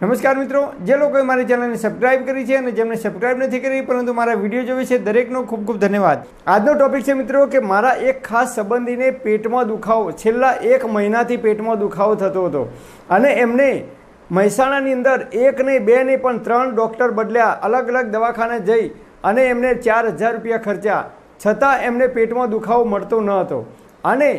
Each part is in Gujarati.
નમસ્કાર મિત્રો જે લોકોએ મારી ચેનલને સબસ્ક્રાઇબ કરી છે અને જેમણે સબસ્ક્રાઇબ નથી કરી પરંતુ મારા વિડીયો જોવે છે દરેકનો ખૂબ ખૂબ ધન્યવાદ આજનો ટોપિક છે મિત્રો કે મારા એક ખાસ સંબંધીને પેટમાં દુખાવો છેલ્લા એક મહિનાથી પેટમાં દુખાવો થતો હતો અને એમને મહેસાણાની અંદર એક નહીં બે નહીં પણ ત્રણ ડૉક્ટર બદલ્યા અલગ અલગ દવાખાને જઈ અને એમને ચાર હજાર રૂપિયા ખર્ચ્યા છતાં એમને પેટમાં દુખાવો મળતો ન હતો અને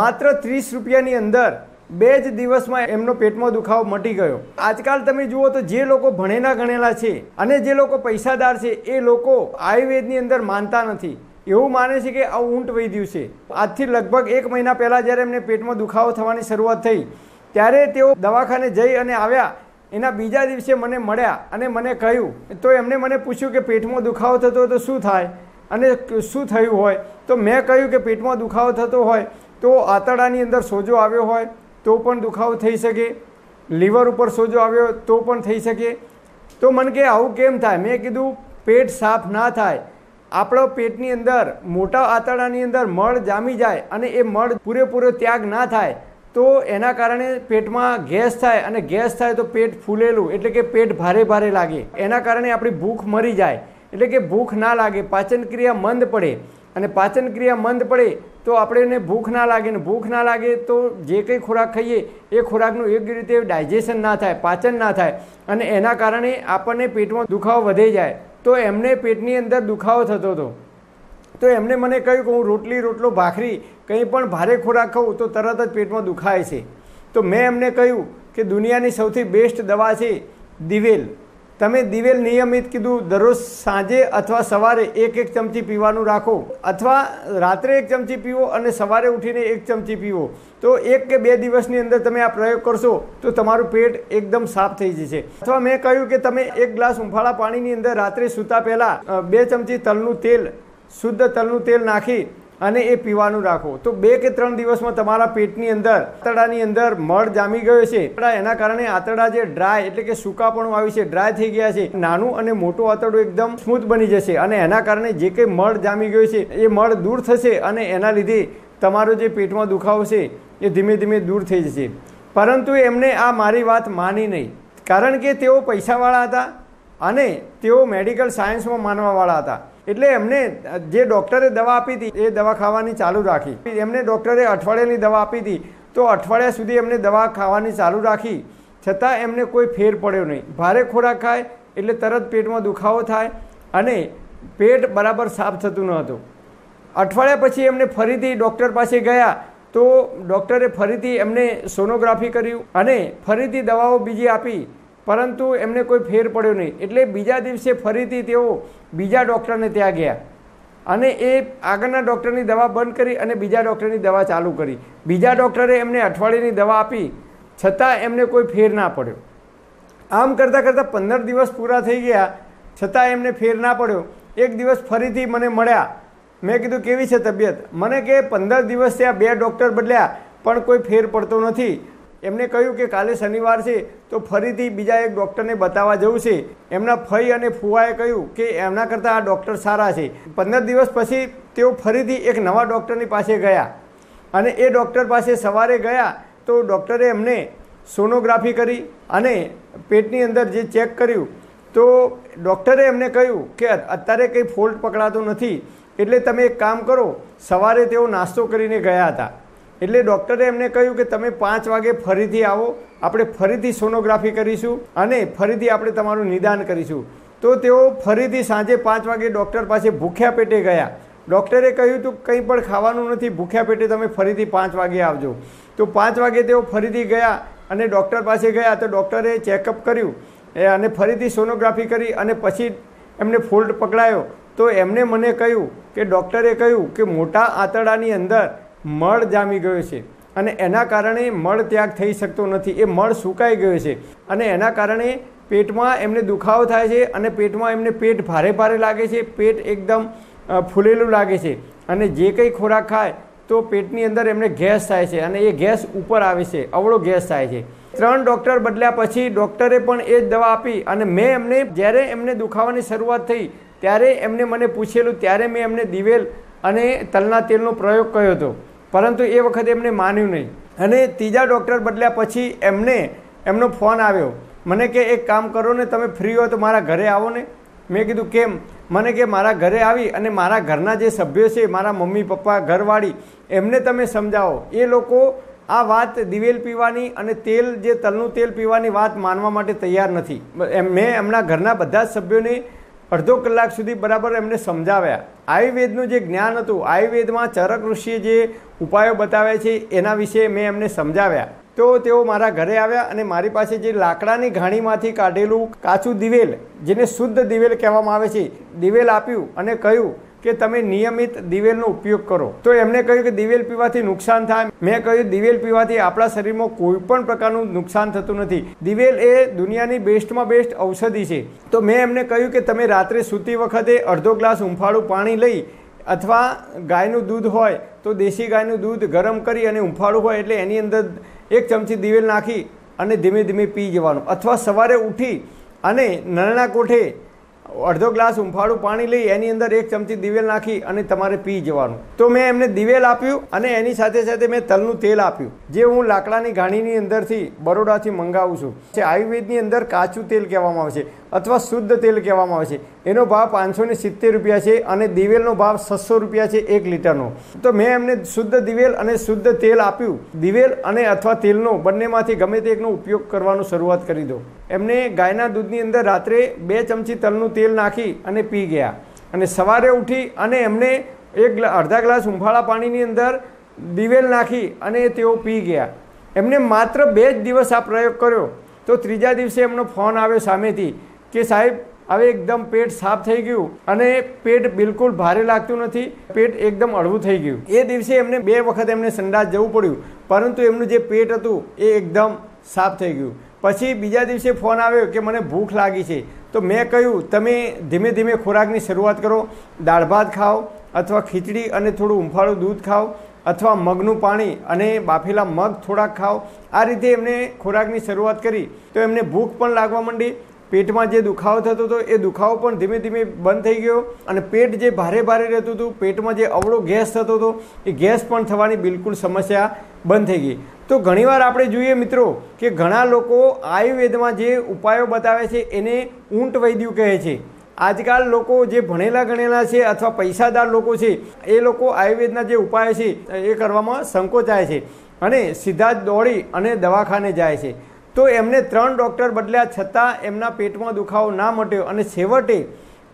માત્ર ત્રીસ રૂપિયાની અંદર બે જ દિવસમાં એમનો પેટમાં દુખાવો મટી ગયો આજકાલ તમે જુઓ તો જે લોકો ભણેલા ગણેલા છે અને જે લોકો પૈસાદાર છે એ લોકો આયુર્વેદની અંદર માનતા નથી એવું માને છે કે આ ઊંટ વૈદ્યું છે આજથી લગભગ એક મહિના પહેલાં જ્યારે એમને પેટમાં દુખાવો થવાની શરૂઆત થઈ ત્યારે તેઓ દવાખાને જઈ અને આવ્યા એના બીજા દિવસે મને મળ્યા અને મને કહ્યું તો એમણે મને પૂછ્યું કે પેટમાં દુખાવો થતો હોય તો શું થાય અને શું થયું હોય તો મેં કહ્યું કે પેટમાં દુખાવો થતો હોય તો આંતરડાની અંદર સોજો આવ્યો હોય તો પણ દુખાવો થઈ શકે લીવર ઉપર સોજો આવ્યો તો પણ થઈ શકે તો મને કે આવું કેમ થાય મેં કીધું પેટ સાફ ના થાય આપણો પેટની અંદર મોટા આંતરડાની અંદર મળ જામી જાય અને એ મળ પૂરેપૂરો ત્યાગ ના થાય તો એના કારણે પેટમાં ગેસ થાય અને ગેસ થાય તો પેટ ફૂલેલું એટલે કે પેટ ભારે ભારે લાગે એના કારણે આપણી ભૂખ મરી જાય એટલે કે ભૂખ ના લાગે પાચન ક્રિયા મંદ પડે અને પાચન ક્રિયા મંદ પડે તો આપણે એને ભૂખ ના લાગે ને ભૂખ ના લાગે તો જે કંઈ ખોરાક ખાઈએ એ ખોરાકનું યોગ્ય રીતે ડાયજેશન ના થાય પાચન ના થાય અને એના કારણે આપણને પેટમાં દુખાવો વધે જાય તો એમને પેટની અંદર દુખાવો થતો હતો તો એમને મને કહ્યું કે હું રોટલી રોટલો ભાખરી કંઈ પણ ભારે ખોરાક ખાઉં તો તરત જ પેટમાં દુખાય છે તો મેં એમને કહ્યું કે દુનિયાની સૌથી બેસ્ટ દવા છે દિવેલ તમે દિવેલ નિયમિત કીધું દરરોજ સાંજે અથવા સવારે એક એક ચમચી પીવાનું રાખો અથવા રાત્રે એક ચમચી પીવો અને સવારે ઉઠીને એક ચમચી પીવો તો એક કે બે દિવસની અંદર તમે આ પ્રયોગ કરશો તો તમારું પેટ એકદમ સાફ થઈ જશે અથવા મેં કહ્યું કે તમે એક ગ્લાસ ઉંફાળા પાણીની અંદર રાત્રે સૂતા પહેલાં બે ચમચી તલનું તેલ શુદ્ધ તલનું તેલ નાખી અને એ પીવાનું રાખો તો બે કે ત્રણ દિવસમાં તમારા પેટની અંદર આંતરડાની અંદર મળ જામી ગયો છે એના કારણે આંતરડા જે ડ્રાય એટલે કે સૂકાપણું આવ્યું છે ડ્રાય થઈ ગયા છે નાનું અને મોટું આંતરડું એકદમ સ્મૂથ બની જશે અને એના કારણે જે કંઈ મળ જામી ગયું છે એ મળ દૂર થશે અને એના લીધે તમારો જે પેટમાં દુખાવો છે એ ધીમે ધીમે દૂર થઈ જશે પરંતુ એમને આ મારી વાત માની નહીં કારણ કે તેઓ પૈસાવાળા હતા અને તેઓ મેડિકલ સાયન્સમાં માનવાવાળા હતા એટલે એમને જે ડૉક્ટરે દવા આપી હતી એ દવા ખાવાની ચાલુ રાખી એમને ડૉક્ટરે અઠવાડિયાની દવા આપી હતી તો અઠવાડિયા સુધી એમને દવા ખાવાની ચાલુ રાખી છતાં એમને કોઈ ફેર પડ્યો નહીં ભારે ખોરાક ખાય એટલે તરત પેટમાં દુખાવો થાય અને પેટ બરાબર સાફ થતું ન હતું અઠવાડિયા પછી એમને ફરીથી ડૉક્ટર પાસે ગયા તો ડૉક્ટરે ફરીથી એમને સોનોગ્રાફી કર્યું અને ફરીથી દવાઓ બીજી આપી પરંતુ એમને કોઈ ફેર પડ્યો નહીં એટલે બીજા દિવસે ફરીથી તેઓ બીજા ડૉક્ટરને ત્યાં ગયા અને એ આગળના ડૉક્ટરની દવા બંધ કરી અને બીજા ડૉક્ટરની દવા ચાલુ કરી બીજા ડૉક્ટરે એમને અઠવાડિયાની દવા આપી છતાં એમને કોઈ ફેર ના પડ્યો આમ કરતાં કરતાં પંદર દિવસ પૂરા થઈ ગયા છતાં એમને ફેર ના પડ્યો એક દિવસ ફરીથી મને મળ્યા મેં કીધું કેવી છે તબિયત મને કે પંદર દિવસ આ બે ડૉક્ટર બદલ્યા પણ કોઈ ફેર પડતો નથી એમને કહ્યું કે કાલે શનિવાર છે તો ફરીથી બીજા એક ડૉક્ટરને બતાવવા જવું છે એમના ફઈ અને ફુવાએ કહ્યું કે એમના કરતાં આ ડૉક્ટર સારા છે પંદર દિવસ પછી તેઓ ફરીથી એક નવા ડૉક્ટરની પાસે ગયા અને એ ડૉક્ટર પાસે સવારે ગયા તો ડૉક્ટરે એમને સોનોગ્રાફી કરી અને પેટની અંદર જે ચેક કર્યું તો ડૉક્ટરે એમને કહ્યું કે અત્યારે કંઈ ફોલ્ટ પકડાતો નથી એટલે તમે એક કામ કરો સવારે તેઓ નાસ્તો કરીને ગયા હતા એટલે ડૉક્ટરે એમને કહ્યું કે તમે પાંચ વાગે ફરીથી આવો આપણે ફરીથી સોનોગ્રાફી કરીશું અને ફરીથી આપણે તમારું નિદાન કરીશું તો તેઓ ફરીથી સાંજે પાંચ વાગે ડૉક્ટર પાસે ભૂખ્યા પેટે ગયા ડૉક્ટરે કહ્યું તું કંઈ પણ ખાવાનું નથી ભૂખ્યા પેટે તમે ફરીથી પાંચ વાગે આવજો તો પાંચ વાગે તેઓ ફરીથી ગયા અને ડૉક્ટર પાસે ગયા તો ડૉક્ટરે ચેકઅપ કર્યું એ અને ફરીથી સોનોગ્રાફી કરી અને પછી એમને ફોલ્ટ પકડાયો તો એમને મને કહ્યું કે ડૉક્ટરે કહ્યું કે મોટા આંતરડાની અંદર મળ જામી ગયો છે અને એના કારણે મળ ત્યાગ થઈ શકતો નથી એ મળ સુકાઈ ગયો છે અને એના કારણે પેટમાં એમને દુખાવો થાય છે અને પેટમાં એમને પેટ ભારે ભારે લાગે છે પેટ એકદમ ફૂલેલું લાગે છે અને જે કંઈ ખોરાક ખાય તો પેટની અંદર એમને ગેસ થાય છે અને એ ગેસ ઉપર આવે છે અવળો ગેસ થાય છે ત્રણ ડૉક્ટર બદલ્યા પછી ડૉક્ટરે પણ એ જ દવા આપી અને મેં એમને જ્યારે એમને દુખાવાની શરૂઆત થઈ ત્યારે એમને મને પૂછેલું ત્યારે મેં એમને દિવેલ અને તલના તેલનો પ્રયોગ કર્યો હતો પરંતુ એ વખતે એમને માન્યું નહીં અને ત્રીજા ડૉક્ટર બદલ્યા પછી એમને એમનો ફોન આવ્યો મને કે એક કામ કરો ને તમે ફ્રી હો તો મારા ઘરે આવો ને મેં કીધું કેમ મને કે મારા ઘરે આવી અને મારા ઘરના જે સભ્યો છે મારા મમ્મી પપ્પા ઘરવાળી એમને તમે સમજાવો એ લોકો આ વાત દિવેલ પીવાની અને તેલ જે તલનું તેલ પીવાની વાત માનવા માટે તૈયાર નથી મેં એમના ઘરના બધા જ સભ્યોને અડધો કલાક સુધી બરાબર એમને સમજાવ્યા આયુર્વેદનું જે જ્ઞાન હતું આયુર્વેદમાં ચરક ઋષિએ જે ઉપાયો બતાવ્યા છે એના વિશે મેં એમને સમજાવ્યા તો તેઓ મારા ઘરે આવ્યા અને મારી પાસે જે લાકડાની ઘાણીમાંથી કાઢેલું કાચું દિવેલ જેને શુદ્ધ દિવેલ કહેવામાં આવે છે દિવેલ આપ્યું અને કહ્યું કે તમે નિયમિત દિવેલનો ઉપયોગ કરો તો એમણે કહ્યું કે દિવેલ પીવાથી નુકસાન થાય મેં કહ્યું દિવેલ પીવાથી આપણા શરીરમાં કોઈ પણ પ્રકારનું નુકસાન થતું નથી દિવેલ એ દુનિયાની બેસ્ટમાં બેસ્ટ ઔષધિ છે તો મેં એમને કહ્યું કે તમે રાત્રે સૂતી વખતે અડધો ગ્લાસ હુંફાળું પાણી લઈ અથવા ગાયનું દૂધ હોય તો દેશી ગાયનું દૂધ ગરમ કરી અને હુંફાળું હોય એટલે એની અંદર એક ચમચી દિવેલ નાખી અને ધીમે ધીમે પી જવાનું અથવા સવારે ઉઠી અને નાના કોઠે અડધો ગ્લાસ ઉંફાળું પાણી લઈ એની અંદર એક ચમચી દિવેલ નાખી અને તમારે પી જવાનું તો મેં એમને દિવેલ આપ્યું અને એની સાથે સાથે મેં તલનું તેલ આપ્યું જે હું લાકડાની ઘાણીની અંદરથી બરોડાથી મંગાવું છું જે આયુર્વેદની અંદર કાચું તેલ કહેવામાં આવે છે અથવા શુદ્ધ તેલ કહેવામાં આવે છે એનો ભાવ પાંચસો ને સિત્તેર રૂપિયા છે અને દિવેલનો ભાવ છસો રૂપિયા છે એક લીટરનો તો મેં એમને શુદ્ધ દિવેલ અને શુદ્ધ તેલ આપ્યું દિવેલ અને અથવા તેલનો બંનેમાંથી ગમે તે એકનો ઉપયોગ કરવાનો શરૂઆત કરી દો એમને ગાયના દૂધની અંદર રાત્રે બે ચમચી તલનું તેલ તેલ નાખી અને પી ગયા અને સવારે ઉઠી અને એમને એક અડધા ગ્લાસ ઉંફાળા પાણીની અંદર દિવેલ નાખી અને તેઓ પી ગયા એમને માત્ર બે જ દિવસ આ પ્રયોગ કર્યો તો ત્રીજા દિવસે એમનો ફોન આવ્યો સામેથી કે સાહેબ હવે એકદમ પેટ સાફ થઈ ગયું અને પેટ બિલકુલ ભારે લાગતું નથી પેટ એકદમ હળવું થઈ ગયું એ દિવસે એમને બે વખત એમને સંડાસ જવું પડ્યું પરંતુ એમનું જે પેટ હતું એ એકદમ સાફ થઈ ગયું પછી બીજા દિવસે ફોન આવ્યો કે મને ભૂખ લાગી છે તો મેં કહ્યું તમે ધીમે ધીમે ખોરાકની શરૂઆત કરો દાળ ભાત ખાઓ અથવા ખીચડી અને થોડું ઉંફાળું દૂધ ખાઓ અથવા મગનું પાણી અને બાફેલા મગ થોડાક ખાઓ આ રીતે એમને ખોરાકની શરૂઆત કરી તો એમને ભૂખ પણ લાગવા માંડી પેટમાં જે દુખાવો થતો હતો એ દુખાવો પણ ધીમે ધીમે બંધ થઈ ગયો અને પેટ જે ભારે ભારે રહેતું હતું પેટમાં જે અવળો ગેસ થતો હતો એ ગેસ પણ થવાની બિલકુલ સમસ્યા બંધ થઈ ગઈ તો ઘણીવાર આપણે જોઈએ મિત્રો કે ઘણા લોકો આયુર્વેદમાં જે ઉપાયો બતાવે છે એને ઊંટ વૈદ્યુ કહે છે આજકાલ લોકો જે ભણેલા ગણેલા છે અથવા પૈસાદાર લોકો છે એ લોકો આયુર્વેદના જે ઉપાયો છે એ કરવામાં સંકોચાય છે અને સીધા જ દોડી અને દવાખાને જાય છે તો એમને ત્રણ ડૉક્ટર બદલ્યા છતાં એમના પેટમાં દુખાવો ના મટ્યો અને છેવટે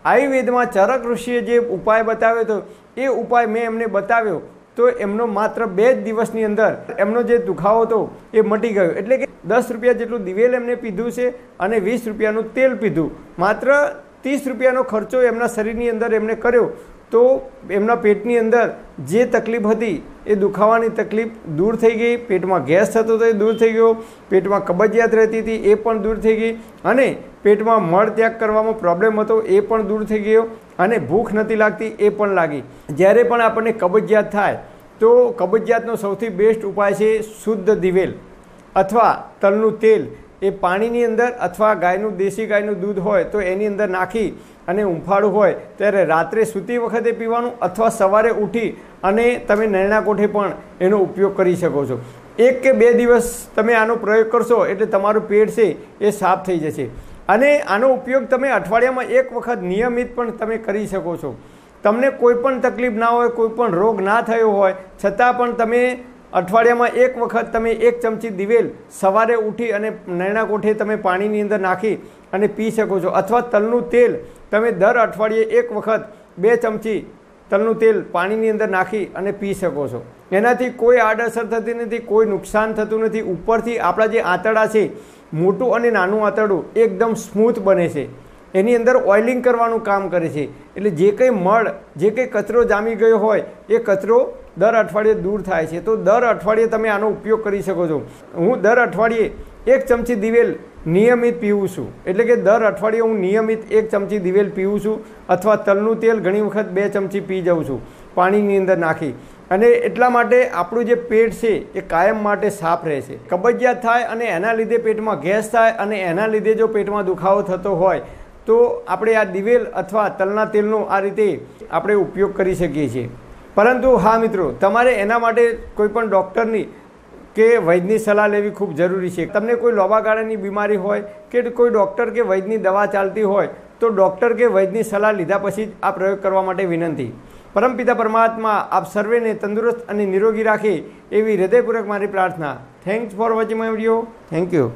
આયુર્વેદમાં ચરક ઋષિએ જે ઉપાય બતાવ્યો હતો એ ઉપાય મેં એમને બતાવ્યો તો એમનો માત્ર બે જ દિવસની અંદર એમનો જે દુખાવો હતો એ મટી ગયો એટલે કે દસ રૂપિયા જેટલું દિવેલ એમને પીધું છે અને વીસ રૂપિયાનું તેલ પીધું માત્ર ત્રીસ રૂપિયાનો ખર્ચો એમના શરીરની અંદર એમને કર્યો તો એમના પેટની અંદર જે તકલીફ હતી એ દુખાવાની તકલીફ દૂર થઈ ગઈ પેટમાં ગેસ થતો હતો એ દૂર થઈ ગયો પેટમાં કબજિયાત રહેતી હતી એ પણ દૂર થઈ ગઈ અને પેટમાં મળ ત્યાગ કરવામાં પ્રોબ્લેમ હતો એ પણ દૂર થઈ ગયો અને ભૂખ નથી લાગતી એ પણ લાગી જ્યારે પણ આપણને કબજિયાત થાય તો કબજિયાતનો સૌથી બેસ્ટ ઉપાય છે શુદ્ધ દિવેલ અથવા તલનું તેલ એ પાણીની અંદર અથવા ગાયનું દેશી ગાયનું દૂધ હોય તો એની અંદર નાખી અને ઉંફાળું હોય ત્યારે રાત્રે સૂતી વખતે પીવાનું અથવા સવારે ઉઠી અને તમે નરણા કોઠે પણ એનો ઉપયોગ કરી શકો છો એક કે બે દિવસ તમે આનો પ્રયોગ કરશો એટલે તમારું પેટ છે એ સાફ થઈ જશે અને આનો ઉપયોગ તમે અઠવાડિયામાં એક વખત નિયમિત પણ તમે કરી શકો છો તમને કોઈ પણ તકલીફ ના હોય કોઈ પણ રોગ ના થયો હોય છતાં પણ તમે અઠવાડિયામાં એક વખત તમે એક ચમચી દિવેલ સવારે ઉઠી અને નૈણા કોઠે તમે પાણીની અંદર નાખી અને પી શકો છો અથવા તલનું તેલ તમે દર અઠવાડિયે એક વખત બે ચમચી તલનું તેલ પાણીની અંદર નાખી અને પી શકો છો એનાથી કોઈ આડઅસર થતી નથી કોઈ નુકસાન થતું નથી ઉપરથી આપણા જે આંતરડા છે મોટું અને નાનું આંતરડું એકદમ સ્મૂથ બને છે એની અંદર ઓઇલિંગ કરવાનું કામ કરે છે એટલે જે કંઈ મળ જે કંઈ કચરો જામી ગયો હોય એ કચરો દર અઠવાડિયે દૂર થાય છે તો દર અઠવાડિયે તમે આનો ઉપયોગ કરી શકો છો હું દર અઠવાડિયે એક ચમચી દિવેલ નિયમિત પીવું છું એટલે કે દર અઠવાડિયે હું નિયમિત એક ચમચી દિવેલ પીવું છું અથવા તલનું તેલ ઘણી વખત બે ચમચી પી જાઉં છું પાણીની અંદર નાખી અને એટલા માટે આપણું જે પેટ છે એ કાયમ માટે સાફ રહે છે કબજિયાત થાય અને એના લીધે પેટમાં ગેસ થાય અને એના લીધે જો પેટમાં દુખાવો થતો હોય તો આપણે આ દિવેલ અથવા તલના તેલનો આ રીતે આપણે ઉપયોગ કરી શકીએ છીએ પરંતુ હા મિત્રો તમારે એના માટે કોઈપણ ડૉક્ટરની કે વૈદની સલાહ લેવી ખૂબ જરૂરી છે તમને કોઈ લોબાગાળાની બીમારી હોય કે કોઈ ડૉક્ટર કે વૈદની દવા ચાલતી હોય તો ડૉક્ટર કે વૈદની સલાહ લીધા પછી જ આ પ્રયોગ કરવા માટે વિનંતી પરમપિતા પરમાત્મા આપ સર્વેને તંદુરસ્ત અને નિરોગી રાખે એવી હૃદયપૂર્વક મારી પ્રાર્થના thanks for watching my video thank you